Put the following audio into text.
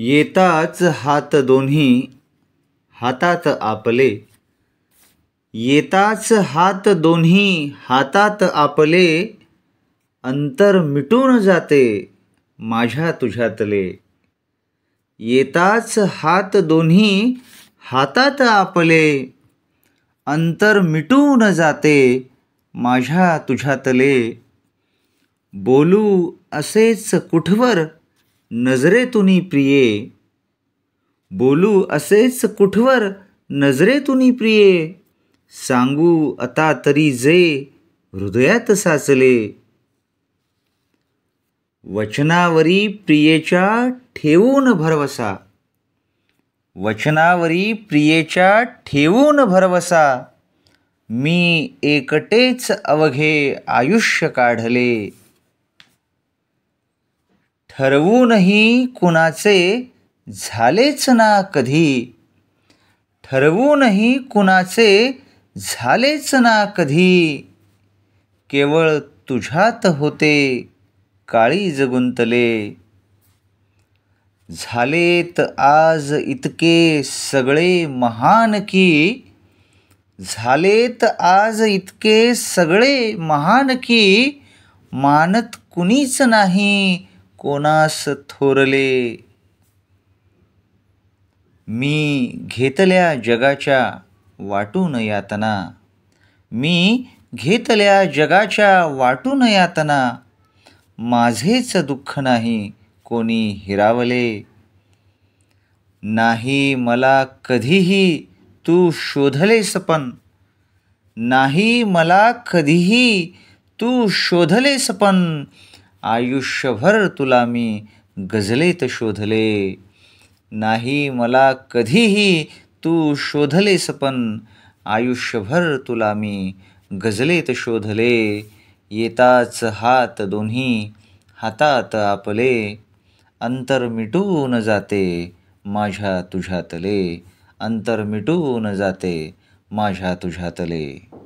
येताच हात दोन्ही हातात आपले येताच हात दोन्ही हातात आपले अंतर मिटून जाते माझ्या तुझ्यातले येताच हात दोन्ही हातात आपले अंतर मिटून जाते माझ्या तुझ्यातले बोलू असेच कुठवर नजरे नजरेतुनी प्रिये बोलू असेच कुठवर नजरे तुनी प्रिये सांगू आता तरी जे हृदयात साचले वचनावरी प्रियेच्या ठेवून भरवसा वचनावरी प्रियेच्या ठेवून भरवसा मी एकटेच अवघे आयुष्य काढले ठरवूनही कुणाचे झालेच ना कधी ठरवूनही कुणाचे झालेच ना कधी केवळ तुझ्यात होते काळी जगुंतले झालेत आज इतके सगळे महान की झालेत आज इतके सगळे महान की मानत कुणीच नाही कोणास थोरले मी घेतल्या जगाच्या वाटून यातना मी घेतल्या जगाच्या वाटून यातना माझेच दुःख नाही कोणी हिरावले नाही मला कधीही तू शोधलेस पण नाही मला कधीही तू शोधलेस पण आयुष्यभर तुला मी गजलेत शोधले नाही मला कधीही तू शोधलेस पण आयुष्यभर तुला मी गजलेत शोधले येताच हात दोन्ही हातात आपले अंतर मिटून जाते माझ्या तुझ्यातले अंतर मिटून जाते माझ्या तुझ्यातले